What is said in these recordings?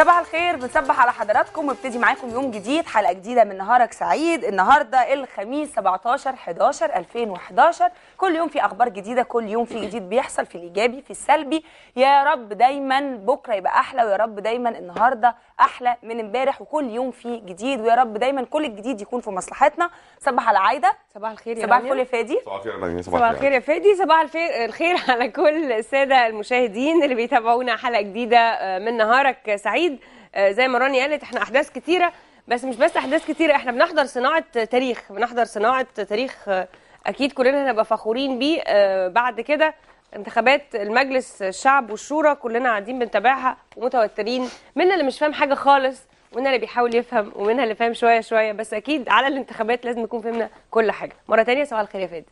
صباح الخير بنصبح على حضراتكم وابتدي معاكم يوم جديد حلقه جديده من نهارك سعيد النهارده الخميس 17 11 2011 كل يوم في اخبار جديده كل يوم في جديد بيحصل في الايجابي في السلبي يا رب دايما بكره يبقى احلى ويا رب دايما النهارده احلى من امبارح وكل يوم في جديد ويا رب دايما كل الجديد يكون في مصلحتنا صباح على عايده صباح الخير يا صباح الفل يا فادي صباح الخير يا فادي صباح الخير على كل الساده المشاهدين اللي بيتابعونا حلقه جديده آه، من نهارك سعيد اكيد آه، زي ما راني قالت احنا احداث كتيره بس مش بس احداث كتيره احنا بنحضر صناعه تاريخ بنحضر صناعه تاريخ آه، اكيد كلنا هنبقى فخورين بيه آه، بعد كده انتخابات المجلس الشعب والشورى كلنا قاعدين بنتابعها ومتوترين منا اللي مش فاهم حاجه خالص ومن اللي بيحاول يفهم ومنها اللي فاهم شويه شويه بس اكيد على الانتخابات لازم يكون فهمنا كل حاجه مره تانية صباح الخير يا فادي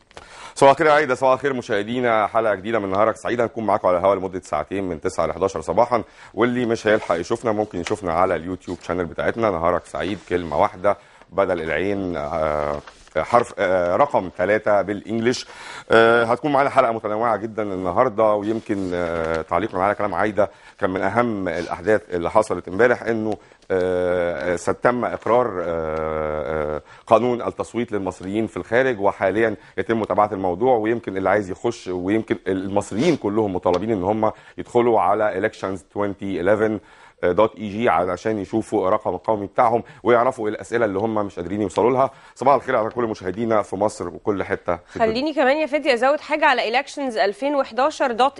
صباح الخير يا عايده صباح الخير مشاهدينا حلقه جديده من نهارك سعيد هنكون معاكم على الهواء لمده ساعتين من 9 ل 11 صباحا واللي مش هيلحق يشوفنا ممكن يشوفنا على اليوتيوب شانل بتاعتنا نهارك سعيد كلمه واحده بدل العين آه حرف آه، رقم ثلاثة بالإنجلش آه، هتكون معانا حلقة متنوعة جدا النهاردة ويمكن آه، تعليقا على كلام عايدة كان من أهم الأحداث اللي حصلت امبارح إنه تم إقرار قانون التصويت للمصريين في الخارج وحاليا يتم متابعة الموضوع ويمكن اللي عايز يخش ويمكن المصريين كلهم مطالبين إن هم يدخلوا على elections 2011 دوت اي e جي علشان يشوفوا الرقم القومي بتاعهم ويعرفوا ايه الاسئله اللي هم مش قادرين يوصلوا لها صباح الخير على كل مشاهدينا في مصر وكل حته خليني كمان يا فادي ازود حاجه على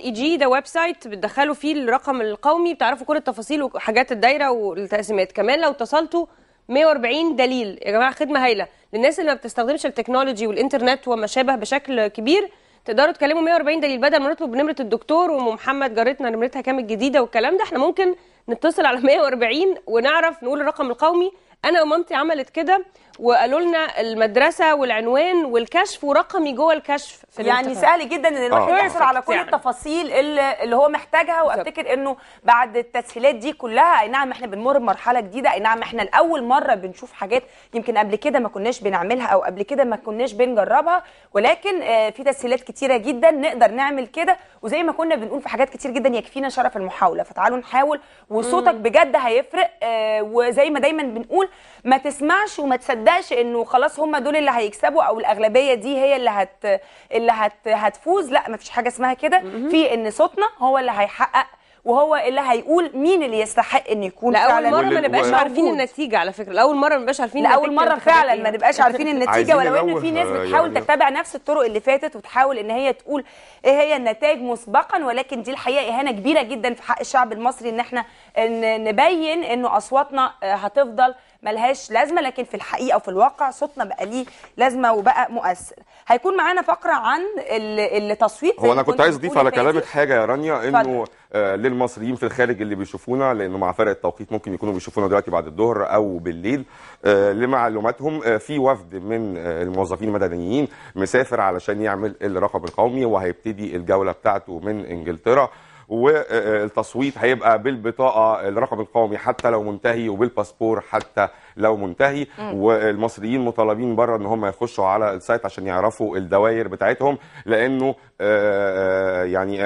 جي e ده ويب سايت بتدخلوا فيه الرقم القومي بتعرفوا كل التفاصيل وحاجات الدايره والتقسيمات كمان لو اتصلتوا 140 دليل يا جماعه خدمه هايله للناس اللي ما بتستخدمش التكنولوجي والانترنت وما شابه بشكل كبير تقدروا تكلموا 140 دليل بدل ما نطلب نمره الدكتور وام محمد جارتنا نمرتها كام الجديده والكلام ده احنا ممكن نتصل على 140 ونعرف نقول الرقم القومي انا ومامتي عملت كده وقالوا لنا المدرسه والعنوان والكشف ورقمي جوه الكشف في يعني سهل جدا ان الواحد آه. يحصل على كل يعني. التفاصيل اللي, اللي هو محتاجها وافتكر انه بعد التسهيلات دي كلها اي نعم احنا بنمر بمرحله جديده اي نعم احنا لاول مره بنشوف حاجات يمكن قبل كده ما كناش بنعملها او قبل كده ما كناش بنجربها ولكن آه في تسهيلات كتيره جدا نقدر نعمل كده وزي ما كنا بنقول في حاجات كتير جدا يكفينا شرف المحاوله فتعالوا نحاول وصوتك بجد هيفرق آه وزي ما دايما بنقول ما تسمعش وما تصدقش انه خلاص هم دول اللي هيكسبوا او الاغلبيه دي هي اللي هت اللي هت هتفوز لا ما فيش حاجه اسمها كده في ان صوتنا هو اللي هيحقق وهو اللي هيقول مين اللي يستحق انه يكون فعلا اول مره ما نبقاش عارفين النتيجه على فكره لاول مره ما نبقاش عارفين لاول مره فعلا ما نبقاش عارفين النتيجه ولو ان في ناس أيوة، بتحاول يعني تتبع نفس الطرق اللي فاتت وتحاول ان هي تقول ايه هي النتائج مسبقا ولكن دي الحقيقه اهانه كبيره جدا في حق الشعب المصري ان احنا نبين انه اصواتنا آه، هتفضل ملهاش لازمه لكن في الحقيقه وفي الواقع صوتنا بقى ليه لازمه وبقى مؤثر هيكون معانا فقره عن التصويت هو انا كنت عايز اضيف على كلامك حاجه يا رانيا انه آه للمصريين في الخارج اللي بيشوفونا لانه مع فرق التوقيت ممكن يكونوا بيشوفونا دلوقتي بعد الظهر او بالليل آه لمعلوماتهم آه في وفد من آه، الموظفين المدنيين مسافر علشان يعمل الرقم القومي وهيبتدي الجوله بتاعته من انجلترا والتصويت هيبقى بالبطاقه الرقم القومي حتى لو منتهي وبالباسبور حتى لو منتهي والمصريين مطالبين بره ان هم يخشوا على السايت عشان يعرفوا الدوائر بتاعتهم لانه آه، آه، آه، يعني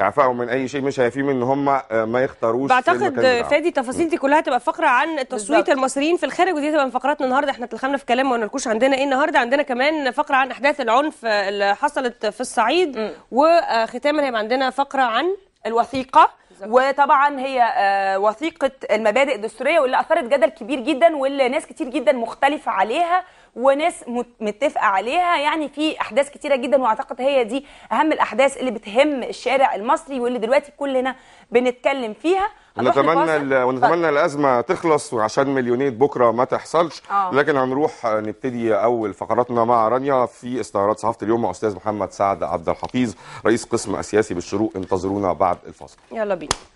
اعفائهم من اي شيء مش هيفيهم ان هم ما يختاروش بعتقد فادي التفاصيل دي كلها تبقى فقره عن تصويت المصريين في الخارج ودي تبقى من فقراتنا النهارده احنا اتلخمنا في كلام ما نركوش عندنا ايه النهارده عندنا كمان فقره عن احداث العنف اللي حصلت في الصعيد وختاما هيبقى عندنا فقره عن الوثيقه وطبعا هي آه، وثيقه المبادئ الدستوريه واللي اثرت جدل كبير جدا واللي ناس كتير جدا مختلفه عليها وناس متفقه عليها يعني في احداث كتيره جدا واعتقد هي دي اهم الاحداث اللي بتهم الشارع المصري واللي دلوقتي كلنا بنتكلم فيها ونتمنى ونتمنى الازمه تخلص وعشان مليونيه بكره ما تحصلش آه. لكن هنروح نبتدي اول فقراتنا مع رانيا في استعراض صحافه اليوم مع استاذ محمد سعد عبد الحفيظ رئيس قسم السياسي بالشروق انتظرونا بعد الفاصل يلا بينا